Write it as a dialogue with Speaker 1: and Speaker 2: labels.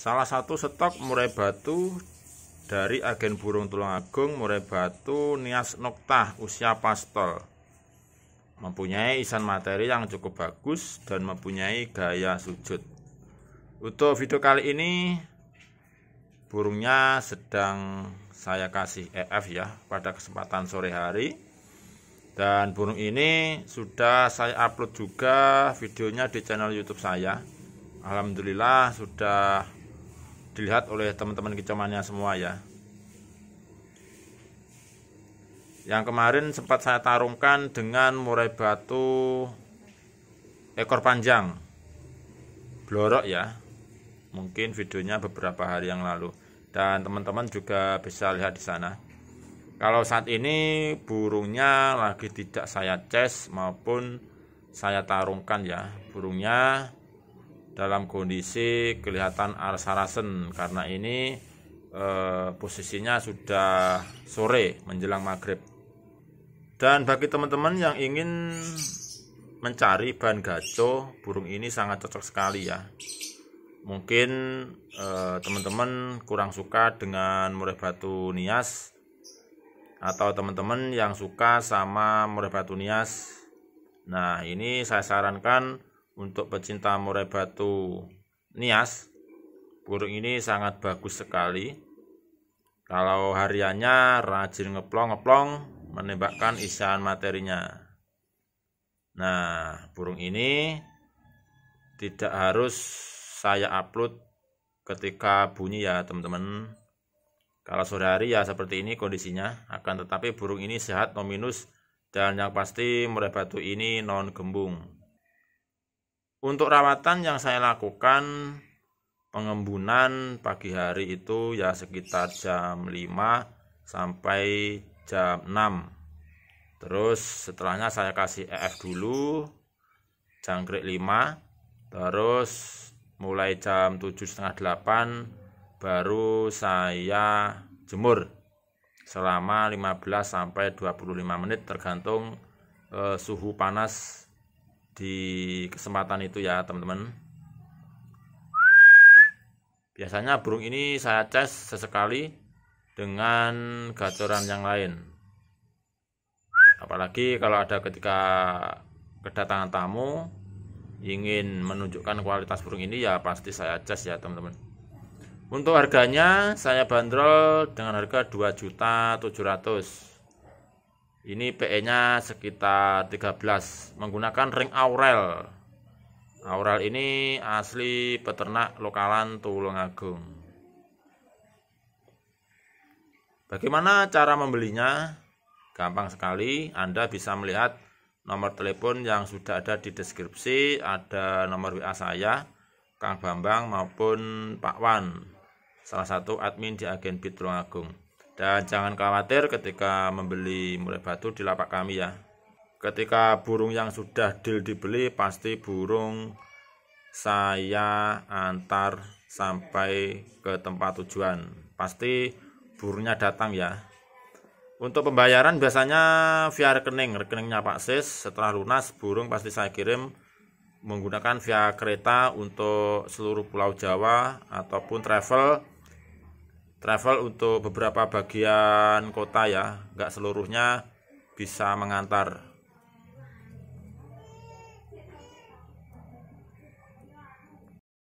Speaker 1: Salah satu stok murai batu dari agen burung tulang agung murai batu nias noktah usia pastol. Mempunyai isan materi yang cukup bagus dan mempunyai gaya sujud. Untuk video kali ini burungnya sedang saya kasih EF ya pada kesempatan sore hari. Dan burung ini sudah saya upload juga videonya di channel YouTube saya. Alhamdulillah sudah dilihat oleh teman-teman kicomannya semua ya yang kemarin sempat saya tarungkan dengan murai batu ekor panjang blorok ya mungkin videonya beberapa hari yang lalu dan teman-teman juga bisa lihat di sana kalau saat ini burungnya lagi tidak saya ces maupun saya tarungkan ya burungnya dalam kondisi kelihatan arsarasen karena ini e, posisinya sudah sore menjelang maghrib. Dan bagi teman-teman yang ingin mencari bahan gaco, burung ini sangat cocok sekali ya. Mungkin eh, teman-teman kurang suka dengan murai batu nias atau teman-teman yang suka sama murai batu nias. Nah, ini saya sarankan untuk pecinta murai batu nias burung ini sangat bagus sekali kalau hariannya rajin ngeplong-ngeplong menembakkan isian materinya nah burung ini tidak harus saya upload ketika bunyi ya teman-teman kalau sore hari ya seperti ini kondisinya akan tetapi burung ini sehat nominus dan yang pasti murai batu ini non gembung untuk rawatan yang saya lakukan pengembunan pagi hari itu ya sekitar jam 5 sampai jam 6. Terus setelahnya saya kasih EF dulu jangkrik 5 terus mulai jam 7 8 baru saya jemur selama 15 sampai 25 menit tergantung eh, suhu panas di kesempatan itu ya teman-teman biasanya burung ini saya cas sesekali dengan gacoran yang lain apalagi kalau ada ketika kedatangan tamu ingin menunjukkan kualitas burung ini ya pasti saya cas ya teman-teman untuk harganya saya bandrol dengan harga 2.700 ini PE-nya sekitar 13 menggunakan ring Aurel. Aurel ini asli peternak lokalan Tulungagung. Bagaimana cara membelinya? Gampang sekali, Anda bisa melihat nomor telepon yang sudah ada di deskripsi, ada nomor WA saya, Kang Bambang maupun Pak Wan, salah satu admin di Agen Bit Tulungagung. Dan jangan khawatir ketika membeli murai batu di lapak kami ya. Ketika burung yang sudah deal dibeli pasti burung saya antar sampai ke tempat tujuan. Pasti burungnya datang ya. Untuk pembayaran biasanya via rekening, rekeningnya Pak Sis. Setelah lunas, burung pasti saya kirim menggunakan via kereta untuk seluruh Pulau Jawa ataupun travel travel untuk beberapa bagian kota ya nggak seluruhnya bisa mengantar